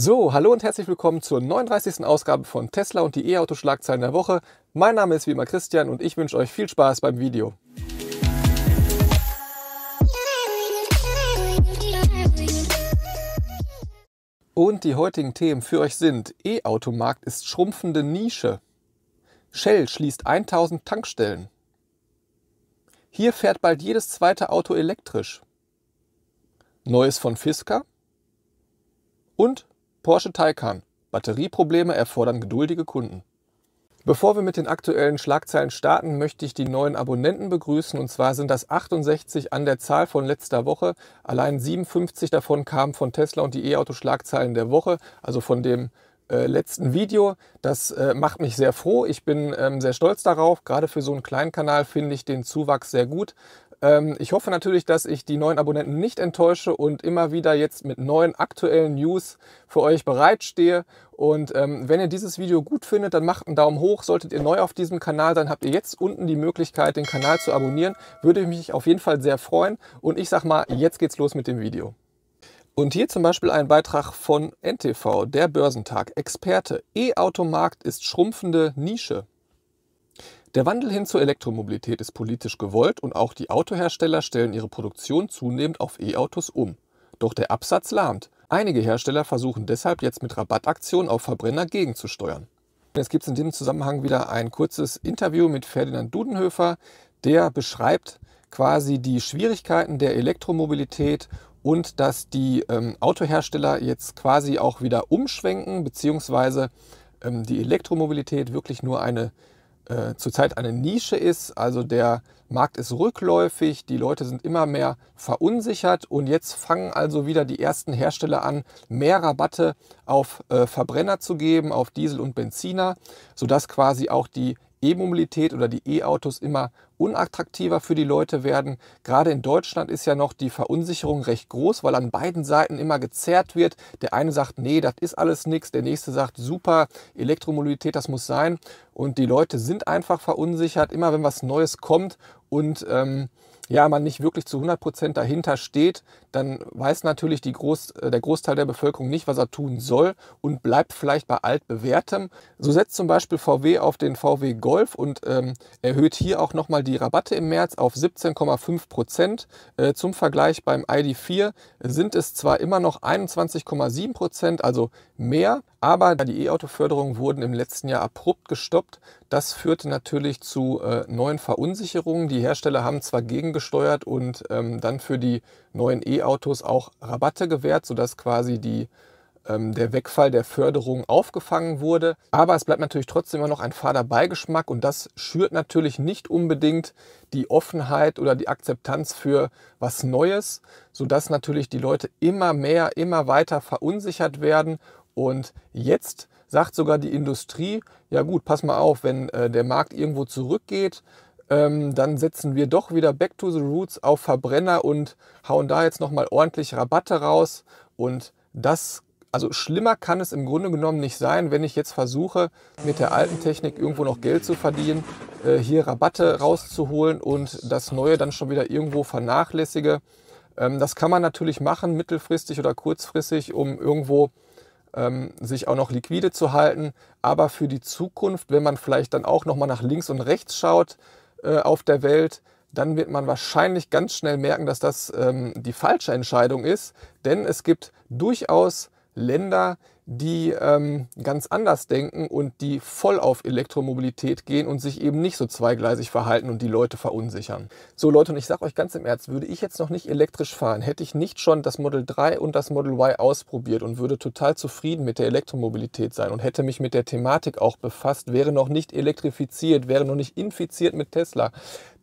So, hallo und herzlich willkommen zur 39. Ausgabe von Tesla und die E-Auto-Schlagzeilen der Woche. Mein Name ist wie immer Christian und ich wünsche euch viel Spaß beim Video. Und die heutigen Themen für euch sind: E-Automarkt ist schrumpfende Nische. Shell schließt 1000 Tankstellen. Hier fährt bald jedes zweite Auto elektrisch. Neues von Fisker. Und Porsche Taycan. Batterieprobleme erfordern geduldige Kunden. Bevor wir mit den aktuellen Schlagzeilen starten, möchte ich die neuen Abonnenten begrüßen. Und zwar sind das 68 an der Zahl von letzter Woche. Allein 57 davon kamen von Tesla und die E-Auto-Schlagzeilen der Woche, also von dem äh, letzten Video. Das äh, macht mich sehr froh. Ich bin ähm, sehr stolz darauf. Gerade für so einen kleinen Kanal finde ich den Zuwachs sehr gut. Ähm, ich hoffe natürlich, dass ich die neuen Abonnenten nicht enttäusche und immer wieder jetzt mit neuen aktuellen News für euch bereitstehe. Und ähm, wenn ihr dieses Video gut findet, dann macht einen Daumen hoch. Solltet ihr neu auf diesem Kanal sein, habt ihr jetzt unten die Möglichkeit, den Kanal zu abonnieren. Würde mich auf jeden Fall sehr freuen. Und ich sag mal, jetzt geht's los mit dem Video. Und hier zum Beispiel ein Beitrag von NTV, der Börsentag. Experte, E-Automarkt ist schrumpfende Nische. Der Wandel hin zur Elektromobilität ist politisch gewollt und auch die Autohersteller stellen ihre Produktion zunehmend auf E-Autos um. Doch der Absatz lahmt. Einige Hersteller versuchen deshalb jetzt mit Rabattaktionen auf Verbrenner gegenzusteuern. Jetzt gibt es in diesem Zusammenhang wieder ein kurzes Interview mit Ferdinand Dudenhöfer, der beschreibt quasi die Schwierigkeiten der Elektromobilität und dass die ähm, Autohersteller jetzt quasi auch wieder umschwenken, beziehungsweise ähm, die Elektromobilität wirklich nur eine äh, zurzeit eine Nische ist. Also der Markt ist rückläufig, die Leute sind immer mehr verunsichert und jetzt fangen also wieder die ersten Hersteller an, mehr Rabatte auf äh, Verbrenner zu geben, auf Diesel und Benziner, sodass quasi auch die E-Mobilität oder die E-Autos immer unattraktiver für die Leute werden. Gerade in Deutschland ist ja noch die Verunsicherung recht groß, weil an beiden Seiten immer gezerrt wird. Der eine sagt, nee, das ist alles nichts. Der nächste sagt, super, Elektromobilität, das muss sein. Und die Leute sind einfach verunsichert, immer wenn was Neues kommt. Und ähm, ja, man nicht wirklich zu 100 Prozent dahinter steht, dann weiß natürlich die Groß, äh, der Großteil der Bevölkerung nicht, was er tun soll und bleibt vielleicht bei altbewährtem. So setzt zum Beispiel VW auf den VW Golf und ähm, erhöht hier auch nochmal die Rabatte im März auf 17,5 Prozent. Äh, zum Vergleich beim ID4 sind es zwar immer noch 21,7 Prozent, also mehr, aber die E-Auto-Förderungen wurden im letzten Jahr abrupt gestoppt. Das führte natürlich zu äh, neuen Verunsicherungen. Die Hersteller haben zwar gegengesteuert und ähm, dann für die neuen E-Autos auch Rabatte gewährt, sodass quasi die, ähm, der Wegfall der Förderung aufgefangen wurde. Aber es bleibt natürlich trotzdem immer noch ein fader Beigeschmack und das schürt natürlich nicht unbedingt die Offenheit oder die Akzeptanz für was Neues, sodass natürlich die Leute immer mehr, immer weiter verunsichert werden und jetzt sagt sogar die Industrie, ja gut, pass mal auf, wenn äh, der Markt irgendwo zurückgeht, ähm, dann setzen wir doch wieder Back to the Roots auf Verbrenner und hauen da jetzt nochmal ordentlich Rabatte raus. Und das, also schlimmer kann es im Grunde genommen nicht sein, wenn ich jetzt versuche, mit der alten Technik irgendwo noch Geld zu verdienen, äh, hier Rabatte rauszuholen und das Neue dann schon wieder irgendwo vernachlässige. Ähm, das kann man natürlich machen, mittelfristig oder kurzfristig, um irgendwo ähm, sich auch noch liquide zu halten. Aber für die Zukunft, wenn man vielleicht dann auch nochmal nach links und rechts schaut äh, auf der Welt, dann wird man wahrscheinlich ganz schnell merken, dass das ähm, die falsche Entscheidung ist. Denn es gibt durchaus Länder, die ähm, ganz anders denken und die voll auf Elektromobilität gehen und sich eben nicht so zweigleisig verhalten und die Leute verunsichern. So Leute, und ich sage euch ganz im Ernst, würde ich jetzt noch nicht elektrisch fahren, hätte ich nicht schon das Model 3 und das Model Y ausprobiert und würde total zufrieden mit der Elektromobilität sein und hätte mich mit der Thematik auch befasst, wäre noch nicht elektrifiziert, wäre noch nicht infiziert mit Tesla,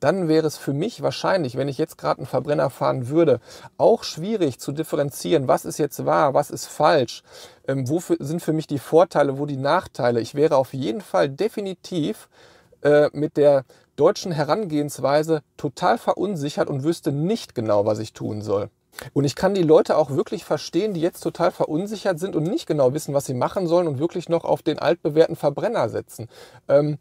dann wäre es für mich wahrscheinlich, wenn ich jetzt gerade einen Verbrenner fahren würde, auch schwierig zu differenzieren, was ist jetzt wahr, was ist falsch, ähm, wo für, sind für mich die Vorteile, wo die Nachteile. Ich wäre auf jeden Fall definitiv äh, mit der deutschen Herangehensweise total verunsichert und wüsste nicht genau, was ich tun soll. Und ich kann die Leute auch wirklich verstehen, die jetzt total verunsichert sind und nicht genau wissen, was sie machen sollen und wirklich noch auf den altbewährten Verbrenner setzen. Ähm,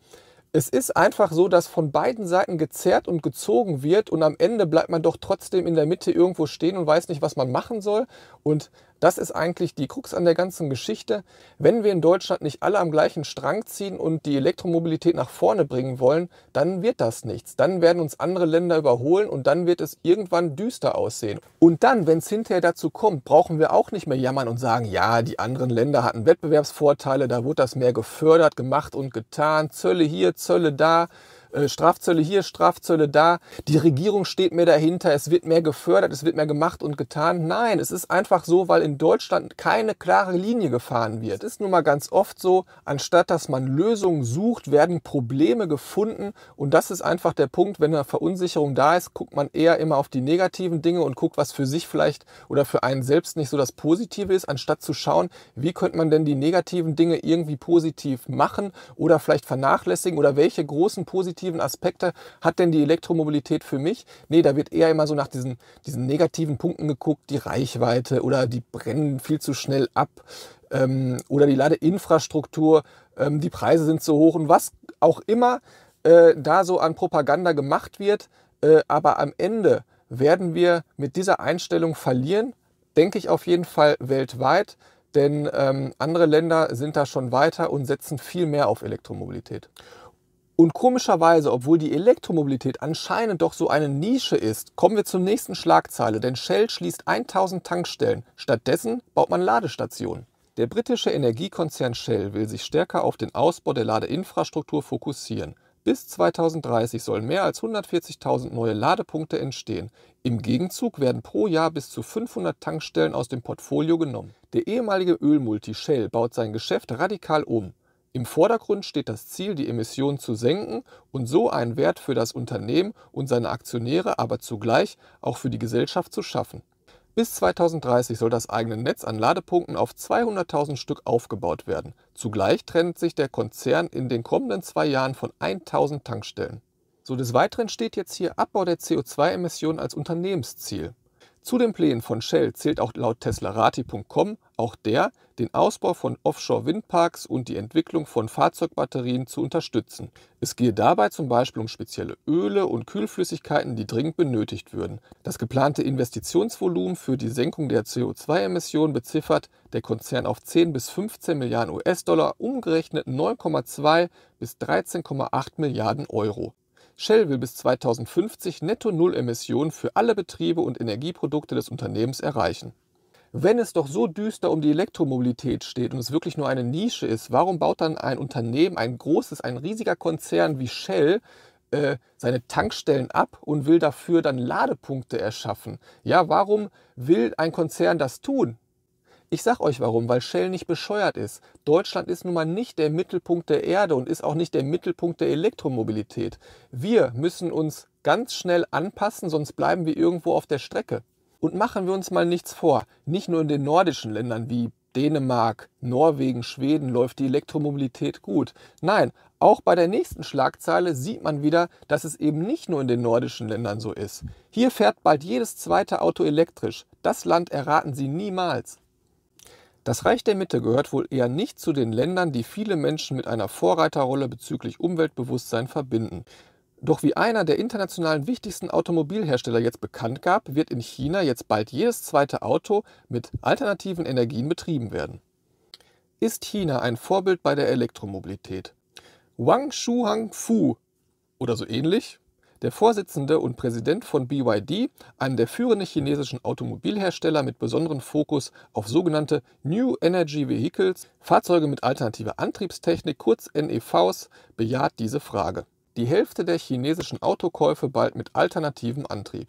es ist einfach so, dass von beiden Seiten gezerrt und gezogen wird und am Ende bleibt man doch trotzdem in der Mitte irgendwo stehen und weiß nicht, was man machen soll. Und das ist eigentlich die Krux an der ganzen Geschichte. Wenn wir in Deutschland nicht alle am gleichen Strang ziehen und die Elektromobilität nach vorne bringen wollen, dann wird das nichts. Dann werden uns andere Länder überholen und dann wird es irgendwann düster aussehen. Und dann, wenn es hinterher dazu kommt, brauchen wir auch nicht mehr jammern und sagen, ja, die anderen Länder hatten Wettbewerbsvorteile, da wurde das mehr gefördert, gemacht und getan, Zölle hier, Zölle da. Äh, Strafzölle hier, Strafzölle da, die Regierung steht mehr dahinter, es wird mehr gefördert, es wird mehr gemacht und getan. Nein, es ist einfach so, weil in Deutschland keine klare Linie gefahren wird. Es ist nun mal ganz oft so, anstatt dass man Lösungen sucht, werden Probleme gefunden und das ist einfach der Punkt, wenn eine Verunsicherung da ist, guckt man eher immer auf die negativen Dinge und guckt, was für sich vielleicht oder für einen selbst nicht so das Positive ist, anstatt zu schauen, wie könnte man denn die negativen Dinge irgendwie positiv machen oder vielleicht vernachlässigen oder welche großen positiven positiven Aspekte hat denn die Elektromobilität für mich? Nee, da wird eher immer so nach diesen, diesen negativen Punkten geguckt, die Reichweite oder die brennen viel zu schnell ab ähm, oder die Ladeinfrastruktur, ähm, die Preise sind zu hoch und was auch immer äh, da so an Propaganda gemacht wird. Äh, aber am Ende werden wir mit dieser Einstellung verlieren, denke ich auf jeden Fall weltweit, denn ähm, andere Länder sind da schon weiter und setzen viel mehr auf Elektromobilität. Und komischerweise, obwohl die Elektromobilität anscheinend doch so eine Nische ist, kommen wir zur nächsten Schlagzeile, denn Shell schließt 1000 Tankstellen. Stattdessen baut man Ladestationen. Der britische Energiekonzern Shell will sich stärker auf den Ausbau der Ladeinfrastruktur fokussieren. Bis 2030 sollen mehr als 140.000 neue Ladepunkte entstehen. Im Gegenzug werden pro Jahr bis zu 500 Tankstellen aus dem Portfolio genommen. Der ehemalige Ölmulti Shell baut sein Geschäft radikal um. Im Vordergrund steht das Ziel, die Emissionen zu senken und so einen Wert für das Unternehmen und seine Aktionäre, aber zugleich auch für die Gesellschaft zu schaffen. Bis 2030 soll das eigene Netz an Ladepunkten auf 200.000 Stück aufgebaut werden. Zugleich trennt sich der Konzern in den kommenden zwei Jahren von 1.000 Tankstellen. So des Weiteren steht jetzt hier Abbau der CO2-Emissionen als Unternehmensziel. Zu den Plänen von Shell zählt auch laut teslarati.com auch der, den Ausbau von Offshore-Windparks und die Entwicklung von Fahrzeugbatterien zu unterstützen. Es gehe dabei zum Beispiel um spezielle Öle und Kühlflüssigkeiten, die dringend benötigt würden. Das geplante Investitionsvolumen für die Senkung der CO2-Emissionen beziffert der Konzern auf 10 bis 15 Milliarden US-Dollar, umgerechnet 9,2 bis 13,8 Milliarden Euro. Shell will bis 2050 Netto-Null-Emissionen für alle Betriebe und Energieprodukte des Unternehmens erreichen. Wenn es doch so düster um die Elektromobilität steht und es wirklich nur eine Nische ist, warum baut dann ein Unternehmen, ein großes, ein riesiger Konzern wie Shell, äh, seine Tankstellen ab und will dafür dann Ladepunkte erschaffen? Ja, warum will ein Konzern das tun? Ich sag euch warum, weil Shell nicht bescheuert ist. Deutschland ist nun mal nicht der Mittelpunkt der Erde und ist auch nicht der Mittelpunkt der Elektromobilität. Wir müssen uns ganz schnell anpassen, sonst bleiben wir irgendwo auf der Strecke. Und machen wir uns mal nichts vor. Nicht nur in den nordischen Ländern wie Dänemark, Norwegen, Schweden läuft die Elektromobilität gut. Nein, auch bei der nächsten Schlagzeile sieht man wieder, dass es eben nicht nur in den nordischen Ländern so ist. Hier fährt bald jedes zweite Auto elektrisch. Das Land erraten Sie niemals. Das Reich der Mitte gehört wohl eher nicht zu den Ländern, die viele Menschen mit einer Vorreiterrolle bezüglich Umweltbewusstsein verbinden. Doch wie einer der internationalen wichtigsten Automobilhersteller jetzt bekannt gab, wird in China jetzt bald jedes zweite Auto mit alternativen Energien betrieben werden. Ist China ein Vorbild bei der Elektromobilität? Wang Shuhang Fu oder so ähnlich der Vorsitzende und Präsident von BYD, einem der führenden chinesischen Automobilhersteller mit besonderem Fokus auf sogenannte New Energy Vehicles, Fahrzeuge mit alternativer Antriebstechnik, kurz NEVs, bejaht diese Frage. Die Hälfte der chinesischen Autokäufe bald mit alternativem Antrieb.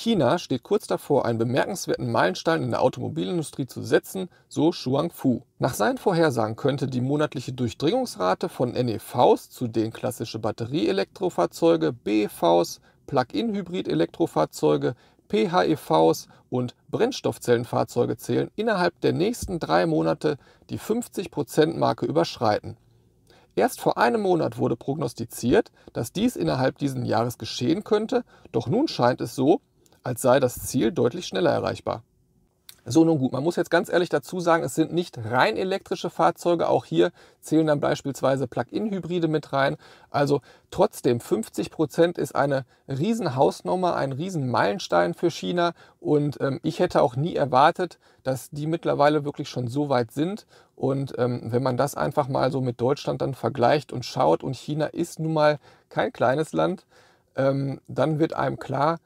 China steht kurz davor, einen bemerkenswerten Meilenstein in der Automobilindustrie zu setzen, so Shuang Fu. Nach seinen Vorhersagen könnte die monatliche Durchdringungsrate von NEVs, zu denen klassische Batterieelektrofahrzeuge, BEVs, Plug-in-Hybrid-Elektrofahrzeuge, PHEVs und Brennstoffzellenfahrzeuge zählen, innerhalb der nächsten drei Monate die 50%-Marke überschreiten. Erst vor einem Monat wurde prognostiziert, dass dies innerhalb dieses Jahres geschehen könnte, doch nun scheint es so, als sei das Ziel deutlich schneller erreichbar. So, nun gut, man muss jetzt ganz ehrlich dazu sagen, es sind nicht rein elektrische Fahrzeuge. Auch hier zählen dann beispielsweise Plug-in-Hybride mit rein. Also trotzdem 50 Prozent ist eine Riesenhausnummer, ein Riesenmeilenstein für China. Und ähm, ich hätte auch nie erwartet, dass die mittlerweile wirklich schon so weit sind. Und ähm, wenn man das einfach mal so mit Deutschland dann vergleicht und schaut, und China ist nun mal kein kleines Land, ähm, dann wird einem klar,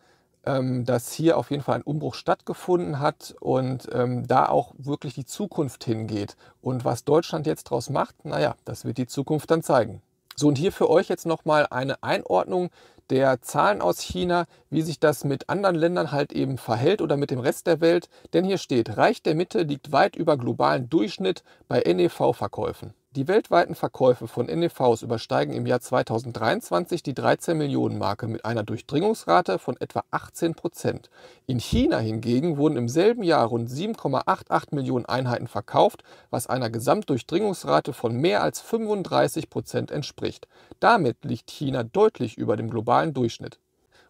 ähm, dass hier auf jeden Fall ein Umbruch stattgefunden hat und ähm, da auch wirklich die Zukunft hingeht. Und was Deutschland jetzt daraus macht, naja, das wird die Zukunft dann zeigen. So, und hier für euch jetzt nochmal eine Einordnung der Zahlen aus China, wie sich das mit anderen Ländern halt eben verhält oder mit dem Rest der Welt. Denn hier steht, Reich der Mitte liegt weit über globalen Durchschnitt bei NEV-Verkäufen. Die weltweiten Verkäufe von NEVs übersteigen im Jahr 2023 die 13 Millionen Marke mit einer Durchdringungsrate von etwa 18 Prozent. In China hingegen wurden im selben Jahr rund 7,88 Millionen Einheiten verkauft, was einer Gesamtdurchdringungsrate von mehr als 35 Prozent entspricht. Damit liegt China deutlich über dem globalen Durchschnitt.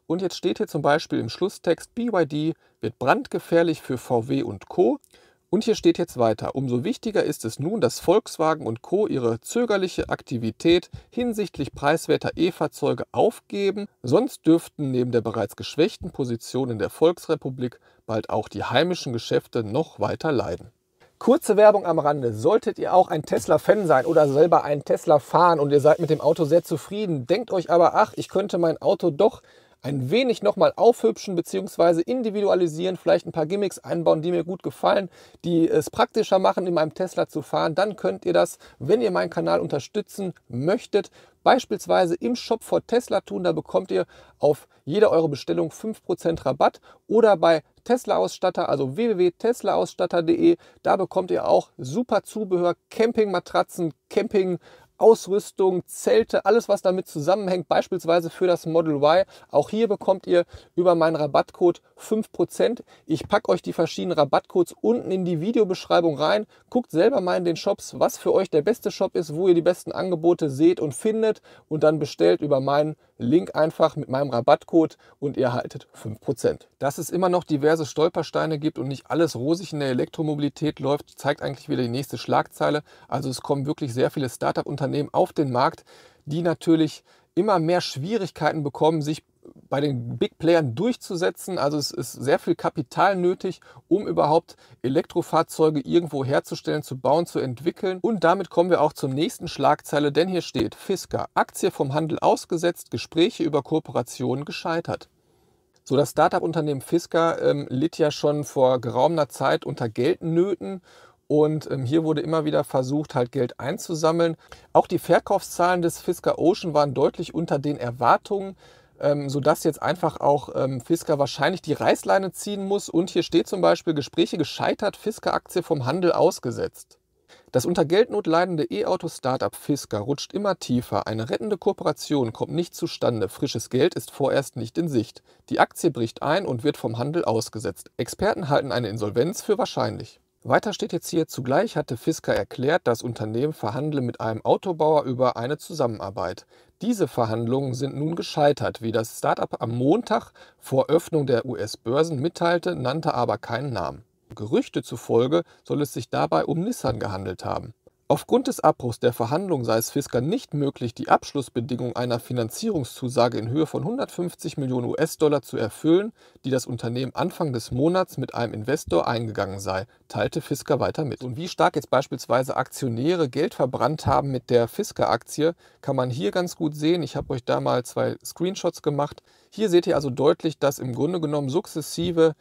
Und jetzt steht hier zum Beispiel im Schlusstext BYD wird brandgefährlich für VW und Co. Und hier steht jetzt weiter, umso wichtiger ist es nun, dass Volkswagen und Co ihre zögerliche Aktivität hinsichtlich preiswerter E-Fahrzeuge aufgeben, sonst dürften neben der bereits geschwächten Position in der Volksrepublik bald auch die heimischen Geschäfte noch weiter leiden. Kurze Werbung am Rande. Solltet ihr auch ein Tesla-Fan sein oder selber einen Tesla fahren und ihr seid mit dem Auto sehr zufrieden, denkt euch aber, ach, ich könnte mein Auto doch ein wenig nochmal aufhübschen bzw. individualisieren, vielleicht ein paar Gimmicks einbauen, die mir gut gefallen, die es praktischer machen, in meinem Tesla zu fahren, dann könnt ihr das, wenn ihr meinen Kanal unterstützen möchtet, beispielsweise im Shop vor Tesla tun. Da bekommt ihr auf jede eure Bestellung 5% Rabatt oder bei Tesla-Ausstatter, also www.teslaausstatter.de. Da bekommt ihr auch super Zubehör, Campingmatratzen, Camping, Ausrüstung, Zelte, alles was damit zusammenhängt, beispielsweise für das Model Y. Auch hier bekommt ihr über meinen Rabattcode 5%. Ich packe euch die verschiedenen Rabattcodes unten in die Videobeschreibung rein. Guckt selber mal in den Shops, was für euch der beste Shop ist, wo ihr die besten Angebote seht und findet und dann bestellt über meinen Link einfach mit meinem Rabattcode und ihr erhaltet 5%. Dass es immer noch diverse Stolpersteine gibt und nicht alles rosig in der Elektromobilität läuft, zeigt eigentlich wieder die nächste Schlagzeile. Also es kommen wirklich sehr viele Startup-Unternehmen Unternehmen auf den Markt, die natürlich immer mehr Schwierigkeiten bekommen, sich bei den Big Playern durchzusetzen. Also es ist sehr viel Kapital nötig, um überhaupt Elektrofahrzeuge irgendwo herzustellen, zu bauen, zu entwickeln. Und damit kommen wir auch zur nächsten Schlagzeile, denn hier steht Fisker, Aktie vom Handel ausgesetzt, Gespräche über Kooperationen gescheitert. So, das Startup-Unternehmen Fisker ähm, litt ja schon vor geraumer Zeit unter Geldnöten und ähm, hier wurde immer wieder versucht, halt Geld einzusammeln. Auch die Verkaufszahlen des Fisker Ocean waren deutlich unter den Erwartungen, ähm, sodass jetzt einfach auch ähm, Fisker wahrscheinlich die Reißleine ziehen muss. Und hier steht zum Beispiel Gespräche gescheitert, Fisker-Aktie vom Handel ausgesetzt. Das unter Geldnot leidende E-Auto-Startup Fisker rutscht immer tiefer. Eine rettende Kooperation kommt nicht zustande. Frisches Geld ist vorerst nicht in Sicht. Die Aktie bricht ein und wird vom Handel ausgesetzt. Experten halten eine Insolvenz für wahrscheinlich. Weiter steht jetzt hier, zugleich hatte Fisker erklärt, das Unternehmen verhandle mit einem Autobauer über eine Zusammenarbeit. Diese Verhandlungen sind nun gescheitert. Wie das Startup am Montag vor Öffnung der US-Börsen mitteilte, nannte aber keinen Namen. Gerüchte zufolge soll es sich dabei um Nissan gehandelt haben. Aufgrund des Abbruchs der Verhandlungen sei es Fisker nicht möglich, die Abschlussbedingungen einer Finanzierungszusage in Höhe von 150 Millionen US-Dollar zu erfüllen, die das Unternehmen Anfang des Monats mit einem Investor eingegangen sei, teilte Fisker weiter mit. Und wie stark jetzt beispielsweise Aktionäre Geld verbrannt haben mit der Fisker-Aktie, kann man hier ganz gut sehen. Ich habe euch da mal zwei Screenshots gemacht. Hier seht ihr also deutlich, dass im Grunde genommen sukzessive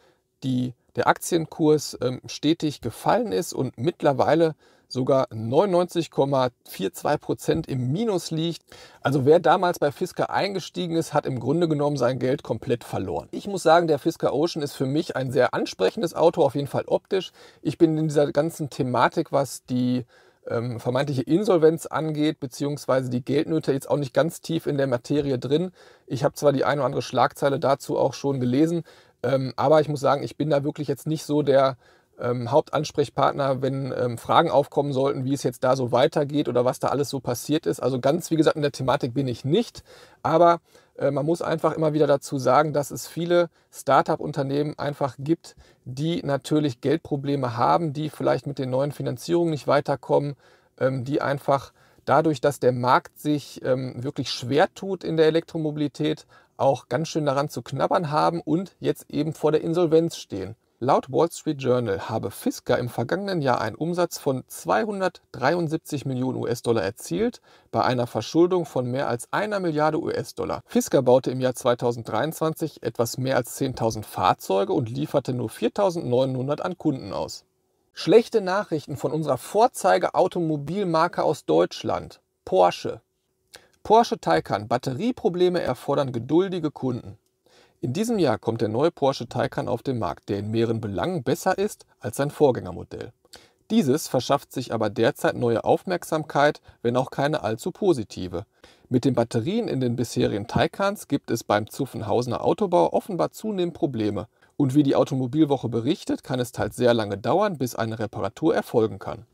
die, der Aktienkurs ähm, stetig gefallen ist und mittlerweile sogar 99,42 im Minus liegt. Also wer damals bei Fisker eingestiegen ist, hat im Grunde genommen sein Geld komplett verloren. Ich muss sagen, der Fisker Ocean ist für mich ein sehr ansprechendes Auto, auf jeden Fall optisch. Ich bin in dieser ganzen Thematik, was die ähm, vermeintliche Insolvenz angeht, beziehungsweise die Geldnöte jetzt auch nicht ganz tief in der Materie drin. Ich habe zwar die eine oder andere Schlagzeile dazu auch schon gelesen, ähm, aber ich muss sagen, ich bin da wirklich jetzt nicht so der ähm, Hauptansprechpartner, wenn ähm, Fragen aufkommen sollten, wie es jetzt da so weitergeht oder was da alles so passiert ist. Also ganz, wie gesagt, in der Thematik bin ich nicht, aber äh, man muss einfach immer wieder dazu sagen, dass es viele Startup-Unternehmen einfach gibt, die natürlich Geldprobleme haben, die vielleicht mit den neuen Finanzierungen nicht weiterkommen, ähm, die einfach dadurch, dass der Markt sich ähm, wirklich schwer tut in der Elektromobilität, auch ganz schön daran zu knabbern haben und jetzt eben vor der Insolvenz stehen. Laut Wall Street Journal habe Fisker im vergangenen Jahr einen Umsatz von 273 Millionen US-Dollar erzielt, bei einer Verschuldung von mehr als einer Milliarde US-Dollar. Fisker baute im Jahr 2023 etwas mehr als 10.000 Fahrzeuge und lieferte nur 4.900 an Kunden aus. Schlechte Nachrichten von unserer Vorzeige-Automobilmarke aus Deutschland, Porsche. Porsche Taycan, Batterieprobleme erfordern geduldige Kunden. In diesem Jahr kommt der neue Porsche Taycan auf den Markt, der in mehreren Belangen besser ist als sein Vorgängermodell. Dieses verschafft sich aber derzeit neue Aufmerksamkeit, wenn auch keine allzu positive. Mit den Batterien in den bisherigen Taycans gibt es beim Zuffenhausener Autobau offenbar zunehmend Probleme. Und wie die Automobilwoche berichtet, kann es teils sehr lange dauern, bis eine Reparatur erfolgen kann.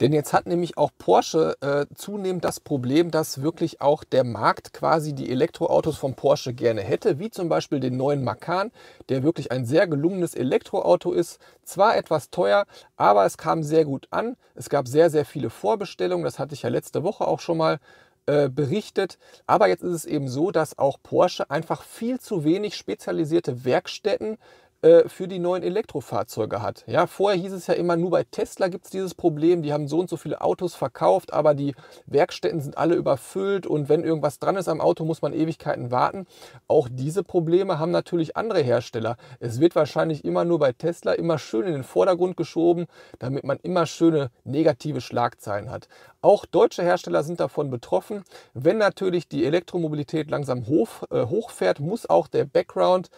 Denn jetzt hat nämlich auch Porsche äh, zunehmend das Problem, dass wirklich auch der Markt quasi die Elektroautos von Porsche gerne hätte, wie zum Beispiel den neuen Macan, der wirklich ein sehr gelungenes Elektroauto ist. Zwar etwas teuer, aber es kam sehr gut an. Es gab sehr, sehr viele Vorbestellungen. Das hatte ich ja letzte Woche auch schon mal äh, berichtet. Aber jetzt ist es eben so, dass auch Porsche einfach viel zu wenig spezialisierte Werkstätten äh, für die neuen Elektrofahrzeuge hat. Ja, vorher hieß es ja immer, nur bei Tesla gibt es dieses Problem, die haben so und so viele Autos verkauft, aber die Werkstätten sind alle überfüllt und wenn irgendwas dran ist am Auto, muss man Ewigkeiten warten. Auch diese Probleme haben natürlich andere Hersteller. Es wird wahrscheinlich immer nur bei Tesla immer schön in den Vordergrund geschoben, damit man immer schöne negative Schlagzeilen hat. Auch deutsche Hersteller sind davon betroffen. Wenn natürlich die Elektromobilität langsam hoch, äh, hochfährt, muss auch der Background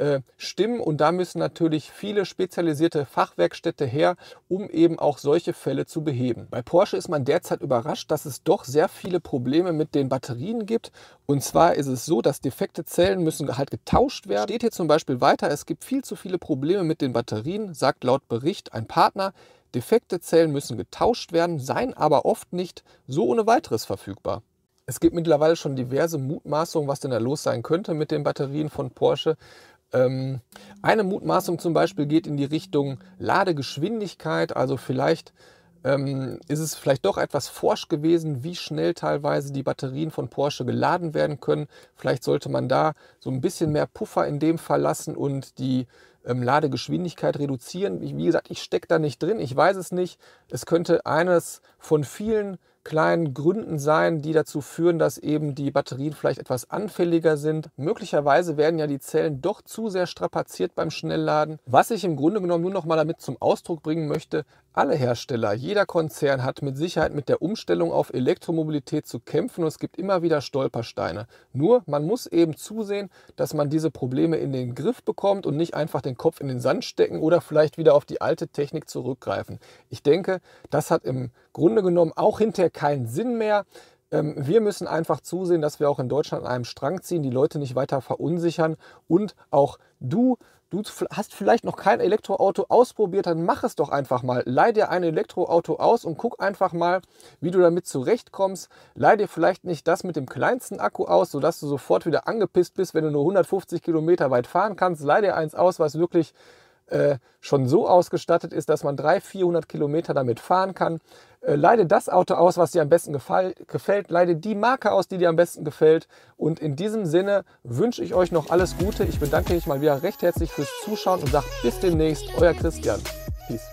äh, stimmen. Und da müssen natürlich viele spezialisierte Fachwerkstätte her, um eben auch solche Fälle zu beheben. Bei Porsche ist man derzeit überrascht, dass es doch sehr viele Probleme mit den Batterien gibt. Und zwar ist es so, dass defekte Zellen müssen halt getauscht werden. Steht hier zum Beispiel weiter, es gibt viel zu viele Probleme mit den Batterien, sagt laut Bericht ein Partner. Defekte Zellen müssen getauscht werden, seien aber oft nicht so ohne weiteres verfügbar. Es gibt mittlerweile schon diverse Mutmaßungen, was denn da los sein könnte mit den Batterien von Porsche. Ähm, eine Mutmaßung zum Beispiel geht in die Richtung Ladegeschwindigkeit, also vielleicht ähm, ist es vielleicht doch etwas forsch gewesen, wie schnell teilweise die Batterien von Porsche geladen werden können. Vielleicht sollte man da so ein bisschen mehr Puffer in dem Fall lassen und die ähm, Ladegeschwindigkeit reduzieren. wie gesagt, ich stecke da nicht drin, ich weiß es nicht. Es könnte eines von vielen kleinen Gründen sein, die dazu führen, dass eben die Batterien vielleicht etwas anfälliger sind. Möglicherweise werden ja die Zellen doch zu sehr strapaziert beim Schnellladen. Was ich im Grunde genommen nur noch mal damit zum Ausdruck bringen möchte, alle Hersteller, jeder Konzern hat mit Sicherheit mit der Umstellung auf Elektromobilität zu kämpfen und es gibt immer wieder Stolpersteine. Nur man muss eben zusehen, dass man diese Probleme in den Griff bekommt und nicht einfach den Kopf in den Sand stecken oder vielleicht wieder auf die alte Technik zurückgreifen. Ich denke, das hat im Grunde genommen auch hinterher keinen Sinn mehr. Ähm, wir müssen einfach zusehen, dass wir auch in Deutschland an einem Strang ziehen, die Leute nicht weiter verunsichern und auch du du hast vielleicht noch kein Elektroauto ausprobiert, dann mach es doch einfach mal. Leih dir ein Elektroauto aus und guck einfach mal, wie du damit zurechtkommst. Leih dir vielleicht nicht das mit dem kleinsten Akku aus, sodass du sofort wieder angepisst bist, wenn du nur 150 Kilometer weit fahren kannst. Leih dir eins aus, was wirklich äh, schon so ausgestattet ist, dass man 300, 400 Kilometer damit fahren kann. Äh, leide das Auto aus, was dir am besten gefällt. Leide die Marke aus, die dir am besten gefällt. Und in diesem Sinne wünsche ich euch noch alles Gute. Ich bedanke mich mal wieder recht herzlich fürs Zuschauen und sage bis demnächst. Euer Christian. Peace.